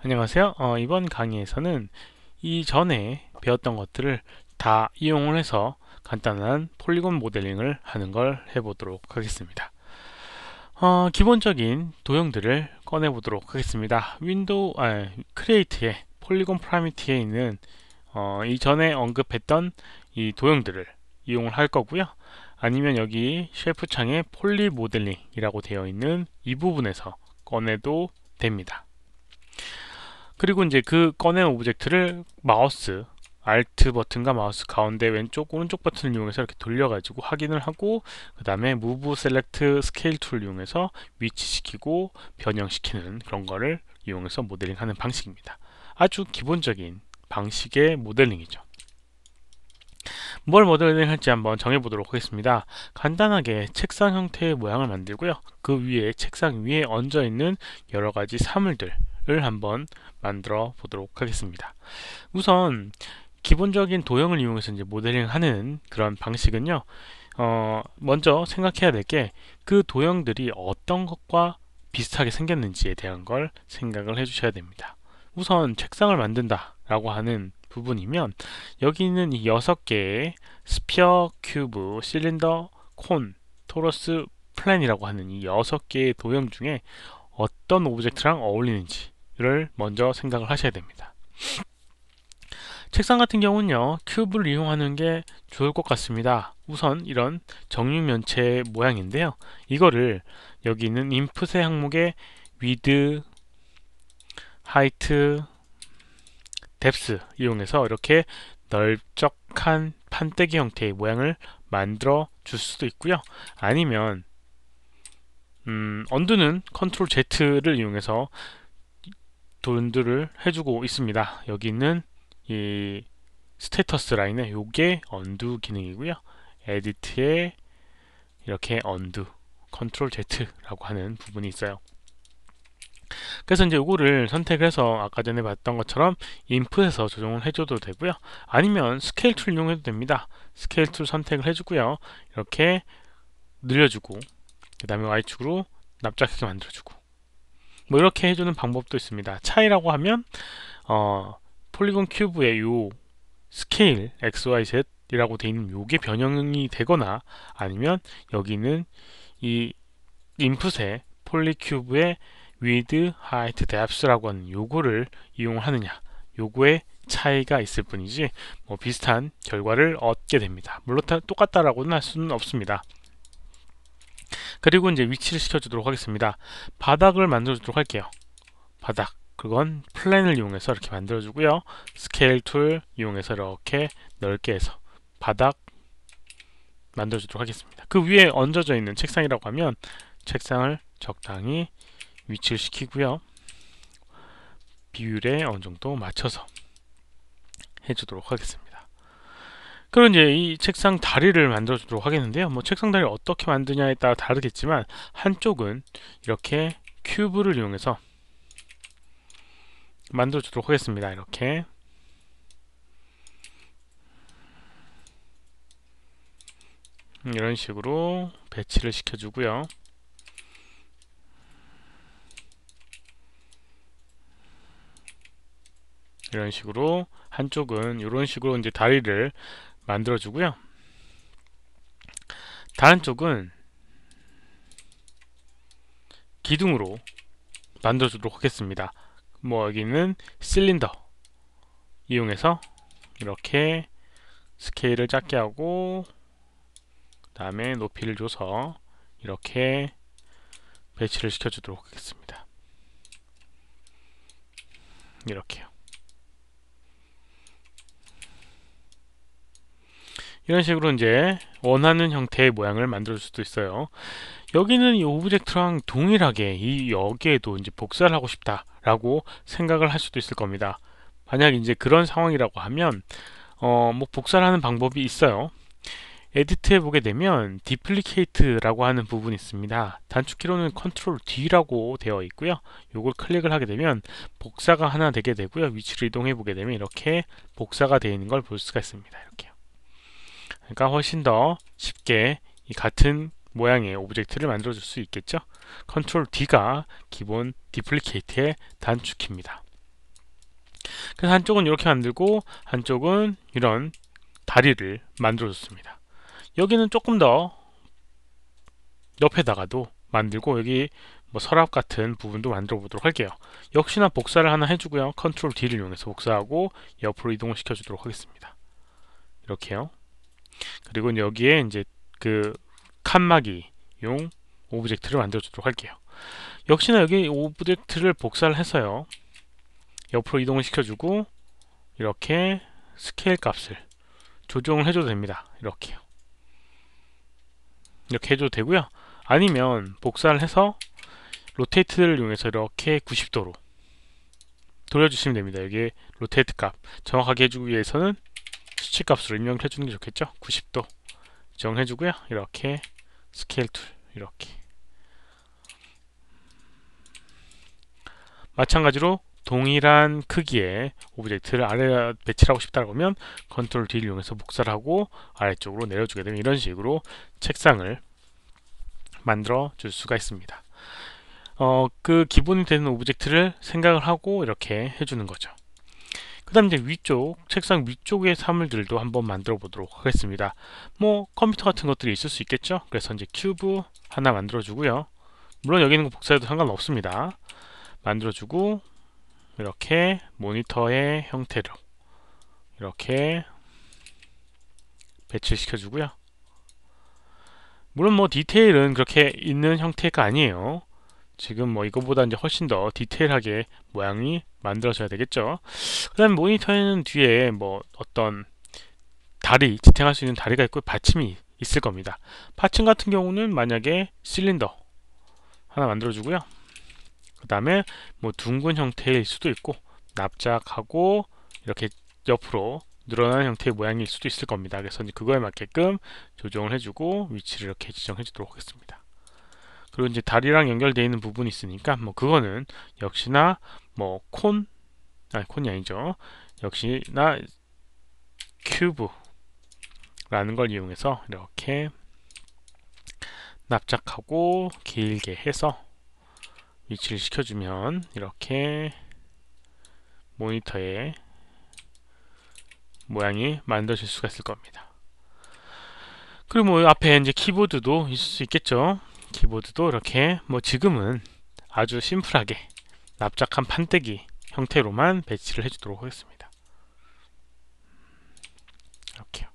안녕하세요. 어, 이번 강의에서는 이전에 배웠던 것들을 다 이용을 해서 간단한 폴리곤 모델링을 하는 걸 해보도록 하겠습니다. 어, 기본적인 도형들을 꺼내보도록 하겠습니다. 윈도우, 아, 크리에이트에 폴리곤 프라미티에 있는 어, 이전에 언급했던 이 도형들을 이용을 할 거고요. 아니면 여기 셰프창에 폴리 모델링이라고 되어 있는 이 부분에서 꺼내도 됩니다. 그리고 이제 그 꺼낸 오브젝트를 마우스 Alt 버튼과 마우스 가운데 왼쪽 오른쪽 버튼을 이용해서 이렇게 돌려가지고 확인을 하고 그 다음에 Move Select Scale 툴 이용해서 위치시키고 변형시키는 그런 거를 이용해서 모델링하는 방식입니다. 아주 기본적인 방식의 모델링이죠. 뭘 모델링할지 한번 정해보도록 하겠습니다. 간단하게 책상 형태의 모양을 만들고요. 그 위에 책상 위에 얹어있는 여러가지 사물들 를 한번 만들어 보도록 하겠습니다. 우선 기본적인 도형을 이용해서 이제 모델링 하는 그런 방식은요. 어, 먼저 생각해야 될 게 그 도형들이 어떤 것과 비슷하게 생겼는지에 대한 걸 생각을 해주셔야 됩니다. 우선 책상을 만든다 라고 하는 부분이면 여기 있는 이 6개의 스피어, 큐브, 실린더, 콘, 토러스, 플랜이라고 하는 이 6개의 도형 중에 어떤 오브젝트랑 어울리는지 를 먼저 생각을 하셔야 됩니다. 책상 같은 경우는요 큐브를 이용하는 게 좋을 것 같습니다 우선 이런 정육면체 모양인데요 이거를 여기 있는 인풋의 항목에 위드, 하이트, 뎁스 이용해서 이렇게 넓적한 판때기 형태의 모양을 만들어 줄 수도 있고요 아니면 음, 언두는 컨트롤 Z를 이용해서 돈들을 해주고 있습니다. 여기는 이 스테이터스 라인에 요게 언두 기능이고요. 에디트에 이렇게 언두 컨트롤 Z라고 하는 부분이 있어요. 그래서 이제 요거를 선택해서 아까 전에 봤던 것처럼 인풋에서 조정을 해줘도 되고요. 아니면 스케일 툴 이용해도 됩니다. 스케일 툴 선택을 해주고요. 이렇게 늘려주고 그 다음에 Y축으로 납작하게 만들어주고 뭐 이렇게 해주는 방법도 있습니다. 차이라고 하면 어, 폴리곤 큐브의 요 스케일 XYZ 이라고 돼 있는 요게 변형이 되거나 아니면 여기는 이 인풋에 폴리큐브의 위드, 하이트, 뎁스라고 하는 요거를 이용하느냐 요거의 차이가 있을 뿐이지 뭐 비슷한 결과를 얻게 됩니다. 물론 똑같다라고는 할 수는 없습니다. 그리고 이제 위치를 시켜주도록 하겠습니다. 바닥을 만들어주도록 할게요. 바닥. 그건 플랜을 이용해서 이렇게 만들어주고요. 스케일 툴 이용해서 이렇게 넓게 해서 바닥 만들어주도록 하겠습니다. 그 위에 얹어져 있는 책상이라고 하면 책상을 적당히 위치를 시키고요. 비율에 어느 정도 맞춰서 해주도록 하겠습니다. 그럼 이제 이 책상 다리를 만들어 주도록 하겠는데요 뭐 책상 다리를 어떻게 만드냐에 따라 다르겠지만 한쪽은 이렇게 큐브를 이용해서 만들어 주도록 하겠습니다 이렇게 음, 이런 식으로 배치를 시켜주고요 이런 식으로 한쪽은 이런 식으로 이제 다리를 만들어주고요. 다른 쪽은 기둥으로 만들어주도록 하겠습니다. 뭐 여기는 실린더 이용해서 이렇게 스케일을 작게 하고 그 다음에 높이를 줘서 이렇게 배치를 시켜주도록 하겠습니다. 이렇게요. 이런 식으로 이제 원하는 형태의 모양을 만들 수도 있어요. 여기는 이 오브젝트랑 동일하게 이 여기에도 이제 복사를 하고 싶다라고 생각을 할 수도 있을 겁니다. 만약 이제 그런 상황이라고 하면 어, 뭐 복사를 하는 방법이 있어요. 에디트해 보게 되면 디플리케이트라고 하는 부분이 있습니다. 단축키로는 컨트롤 D라고 되어 있고요. 이걸 클릭을 하게 되면 복사가 하나 되게 되고요. 위치를 이동해 보게 되면 이렇게 복사가 되어 있는 걸 볼 수가 있습니다. 이렇게요. 그러니까 훨씬 더 쉽게 같은 모양의 오브젝트를 만들어 줄 수 있겠죠 컨트롤 D가 기본 디플리케이트의 단축키입니다 그래서 한쪽은 이렇게 만들고 한쪽은 이런 다리를 만들어 줬습니다 여기는 조금 더 옆에다가도 만들고 여기 뭐 서랍 같은 부분도 만들어 보도록 할게요 역시나 복사를 하나 해주고요 컨트롤 D를 이용해서 복사하고 옆으로 이동을 시켜 주도록 하겠습니다 이렇게요 그리고 여기에 이제 그 칸막이용 오브젝트를 만들어 주도록 할게요 역시나 여기 오브젝트를 복사를 해서요 옆으로 이동을 시켜주고 이렇게 스케일 값을 조정을 해줘도 됩니다 이렇게요 이렇게 해줘도 되고요 아니면 복사를 해서 로테이트를 이용해서 이렇게 90도로 돌려주시면 됩니다 여기 에 로테이트 값 정확하게 해주기 위해서는 수치값으로 입력을 해주는 게 좋겠죠 90도 정해주고요 이렇게 스케일 툴 이렇게 마찬가지로 동일한 크기의 오브젝트를 아래 배치 하고 싶다 그러면 컨트롤 D를 이용해서 복사하고 아래쪽으로 내려주게 되면 이런 식으로 책상을 만들어 줄 수가 있습니다. 어, 그 기본이 되는 오브젝트를 생각을 하고 이렇게 해주는 거죠. 그 다음 이제 위쪽 책상 위쪽의 사물들도 한번 만들어 보도록 하겠습니다 뭐 컴퓨터 같은 것들이 있을 수 있겠죠 그래서 이제 큐브 하나 만들어 주고요 물론 여기 있는 거 복사해도 상관없습니다 만들어 주고 이렇게 모니터의 형태로 이렇게 배치시켜 주고요 물론 뭐 디테일은 그렇게 있는 형태가 아니에요 지금 뭐 이거보다 이제 훨씬 더 디테일하게 모양이 만들어져야 되겠죠 그다음모니터는 뒤에 뭐 어떤 다리 지탱할 수 있는 다리가 있고 받침이 있을 겁니다 받침 같은 경우는 만약에 실린더 하나 만들어 주고요 그 다음에 뭐 둥근 형태일 수도 있고 납작하고 이렇게 옆으로 늘어나는 형태의 모양일 수도 있을 겁니다 그래서 그거에 맞게끔 조정을 해주고 위치를 이렇게 지정해 주도록 하겠습니다 그리고 이제 다리랑 연결되어 있는 부분이 있으니까 뭐 그거는 역시나 뭐 콘 아니 콘이 아니죠 역시나 큐브 라는 걸 이용해서 이렇게 납작하고 길게 해서 위치를 시켜주면 이렇게 모니터에 모양이 만들어질 수가 있을 겁니다. 그리고 뭐 앞에 이제 키보드도 있을 수 있겠죠. 키보드도 이렇게 뭐 지금은 아주 심플하게 납작한 판때기 형태로만 배치를 해주도록 하겠습니다. 이렇게요.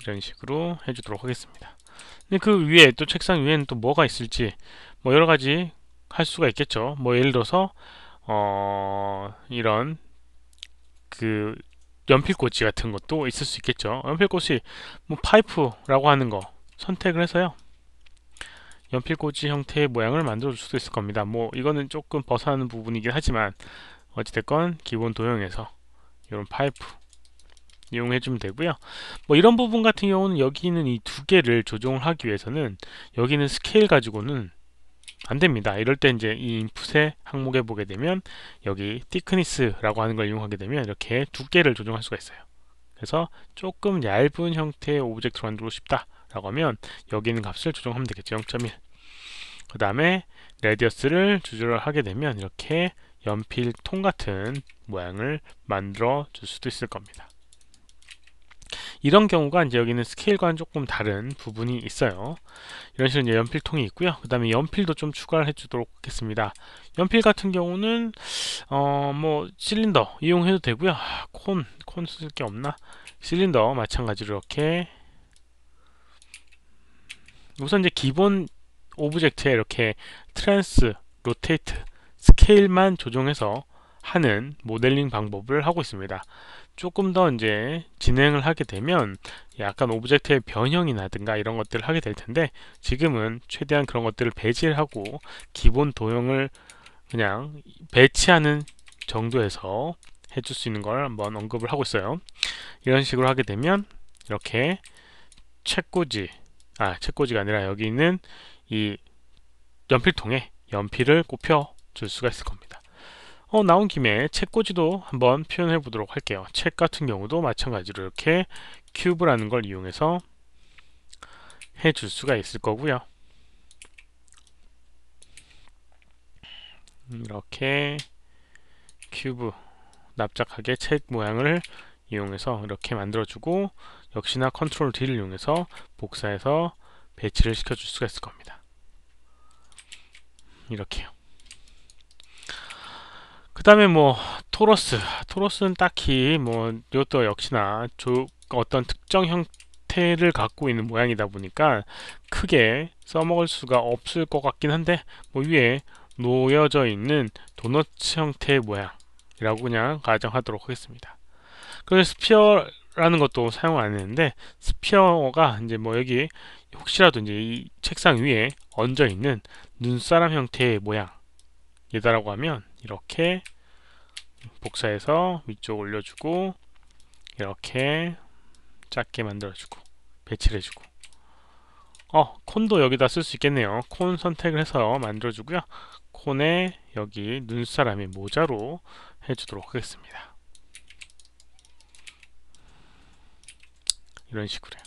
이런 식으로 해주도록 하겠습니다. 근데 그 위에 또 책상 위에는 또 뭐가 있을지 뭐 여러 가지 할 수가 있겠죠. 뭐 예를 들어서 어 이런 그 연필꽂이 같은 것도 있을 수 있겠죠 연필꽂이 뭐 파이프라고 하는 거 선택을 해서요 연필꽂이 형태의 모양을 만들어 줄 수도 있을 겁니다 뭐 이거는 조금 벗어나는 부분이긴 하지만 어찌됐건 기본 도형에서 이런 파이프 이용해 주면 되고요 뭐 이런 부분 같은 경우는 여기 있는 이 두 개를 조정을 하기 위해서는 여기는 스케일 가지고는 안됩니다. 이럴 때 이제 이 인풋의 항목에 보게 되면 여기 thickness라고 하는 걸 이용하게 되면 이렇게 두께를 조정할 수가 있어요. 그래서 조금 얇은 형태의 오브젝트로 만들고 싶다라고 하면 여기 있는 값을 조정하면 되겠죠. 0.1. 그 다음에 레디어스를 조절하게 을 되면 이렇게 연필통 같은 모양을 만들어 줄 수도 있을 겁니다. 이런 경우가 이제 여기는 스케일과는 조금 다른 부분이 있어요. 이런 식으로 이제 연필통이 있고요. 그 다음에 연필도 좀 추가를 해주도록 하겠습니다. 연필 같은 경우는 어 뭐 실린더 이용해도 되고요. 아, 콘, 콘 쓸 게 없나? 실린더 마찬가지로 이렇게 우선 이제 기본 오브젝트에 이렇게 트랜스, 로테이트, 스케일만 조정해서 하는 모델링 방법을 하고 있습니다. 조금 더 이제 진행을 하게 되면 약간 오브젝트의 변형이라든가 이런 것들을 하게 될 텐데 지금은 최대한 그런 것들을 배제하고 를 기본 도형을 그냥 배치하는 정도에서 해줄 수 있는 걸 한번 언급을 하고 있어요 이런 식으로 하게 되면 이렇게 책꽂이 아 책꽂이가 아니라 여기 있는 이 연필통에 연필을 꼽혀 줄 수가 있을 겁니다 어, 나온 김에 책꽂이도 한번 표현해 보도록 할게요. 책 같은 경우도 마찬가지로 이렇게 큐브라는 걸 이용해서 해 줄 수가 있을 거고요. 이렇게 큐브 납작하게 책 모양을 이용해서 이렇게 만들어주고 역시나 컨트롤 D를 이용해서 복사해서 배치를 시켜줄 수가 있을 겁니다. 이렇게요. 그 다음에 뭐 토러스 토러스는 딱히 뭐 이것도 역시나 조, 어떤 특정 형태를 갖고 있는 모양이다 보니까 크게 써먹을 수가 없을 것 같긴 한데 뭐 위에 놓여져 있는 도넛 형태의 모양이라고 그냥 가정하도록 하겠습니다 그래서 스피어라는 것도 사용 안 했는데 스피어가 이제 뭐 여기 혹시라도 이제 이 책상 위에 얹어 있는 눈사람 형태의 모양 이다라고 하면 이렇게 복사해서 위쪽 올려주고 이렇게 작게 만들어주고 배치를 해주고 어 콘도 여기다 쓸 수 있겠네요 콘 선택을 해서 만들어주고요 콘에 여기 눈사람이 모자로 해주도록 하겠습니다 이런 식으로요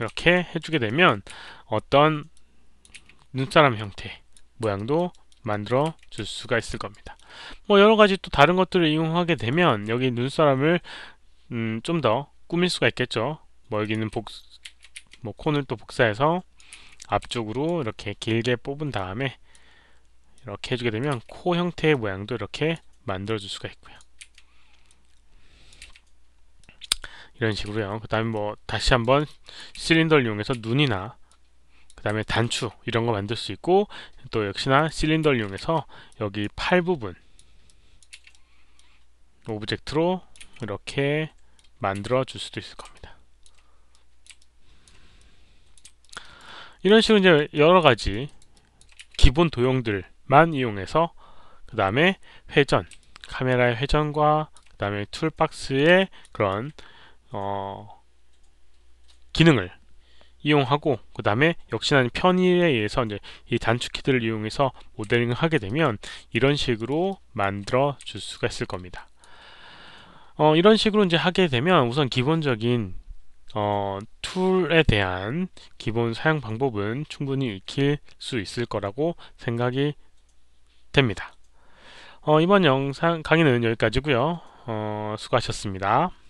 이렇게 해주게 되면 어떤 눈사람 형태 모양도 만들어 줄 수가 있을 겁니다. 뭐 여러가지 또 다른 것들을 이용하게 되면 여기 눈사람을 음, 좀 더 꾸밀 수가 있겠죠. 뭐 여기는 복, 뭐 콘을 또 복사해서 앞쪽으로 이렇게 길게 뽑은 다음에 이렇게 해주게 되면 코 형태의 모양도 이렇게 만들어 줄 수가 있고요. 이런 식으로요. 그 다음에 뭐 다시 한번 실린더를 이용해서 눈이나 그 다음에 단추 이런 거 만들 수 있고 또 역시나 실린더를 이용해서 여기 팔 부분 오브젝트로 이렇게 만들어 줄 수도 있을 겁니다. 이런 식으로 이제 여러 가지 기본 도형들만 이용해서 그 다음에 회전, 카메라의 회전과 그 다음에 툴박스의 그런 어, 기능을 이용하고 그 다음에 역시나 편의에 의해서 이제 이 단축키들을 이용해서 모델링을 하게 되면 이런 식으로 만들어 줄 수가 있을 겁니다. 어, 이런 식으로 이제 하게 되면 우선 기본적인 어, 툴에 대한 기본 사용 방법은 충분히 익힐 수 있을 거라고 생각이 됩니다. 어, 이번 영상 강의는 여기까지고요. 어, 수고하셨습니다.